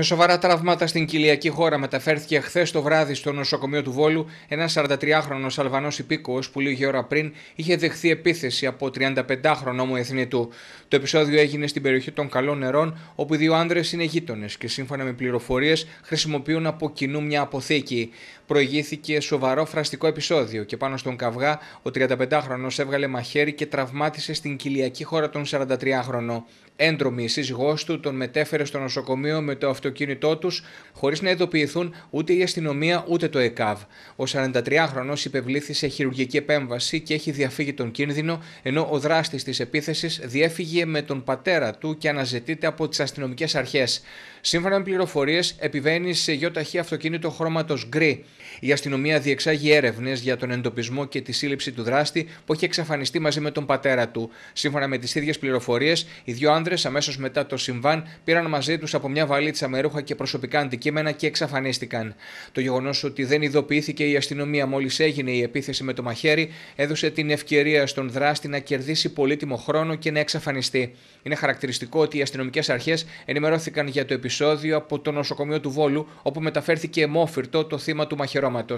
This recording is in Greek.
Με σοβαρά τραυμάτα στην κοιλιακή χώρα, μεταφέρθηκε χθες το βράδυ στο νοσοκομείο του Βόλου ένας 43χρονο Αλβανός υπήκοος που λίγη ώρα πριν είχε δεχθεί επίθεση από 35χρονο μου εθνητού. Το επεισόδιο έγινε στην περιοχή των Καλών Νερών, όπου οι δύο άνδρες είναι γείτονες και σύμφωνα με πληροφορίες χρησιμοποιούν από κοινού μια αποθήκη. Προηγήθηκε σοβαρό φραστικό επεισόδιο και πάνω στον καυγά ο 35χρονο έβγαλε μαχαίρι και τραυμάτισε στην κοιλιακή χώρα τον 43χρονο. Έντρομη, η σύζυγός του τον μετέφερε στο νοσοκομείο με το αυτοκίνητό τους, ...χωρίς να ειδοποιηθούν ούτε η αστυνομία ούτε το ΕΚΑΒ. Ο 43 χρονος υπευλήθη σε χειρουργική επέμβαση και έχει διαφύγει τον κίνδυνο, ενώ ο δράστης της επίθεσης διέφυγε με τον πατέρα του και αναζητείται από τις αστυνομικές αρχές. Σύμφωνα με πληροφορίες, επιβαίνει σε γιοταχή αυτοκίνητο χρώματος γκρι. Η αστυνομία διεξάγει έρευνες για τον εντοπισμό και τη σύλληψη του δράστη που έχει εξαφανιστεί μαζί με τον πατέρα του. Σύμφωνα με τις ίδιες πληροφορίες, οι δύο άνδρες άντρες, αμέσως μετά το συμβάν, πήραν μαζί τους από μια βαλίτσα με ρούχα και προσωπικά αντικείμενα και εξαφανίστηκαν. Το γεγονός ότι δεν ειδοποιήθηκε η αστυνομία μόλις έγινε η επίθεση με το μαχαίρι έδωσε την ευκαιρία στον δράστη να κερδίσει πολύτιμο χρόνο και να εξαφανιστεί. Είναι χαρακτηριστικό ότι οι αστυνομικές αρχές ενημερώθηκαν για το επεισόδιο από το νοσοκομείο του Βόλου, όπου μεταφέρθηκε εμόφυρτο το θύμα του μαχαιρώματος.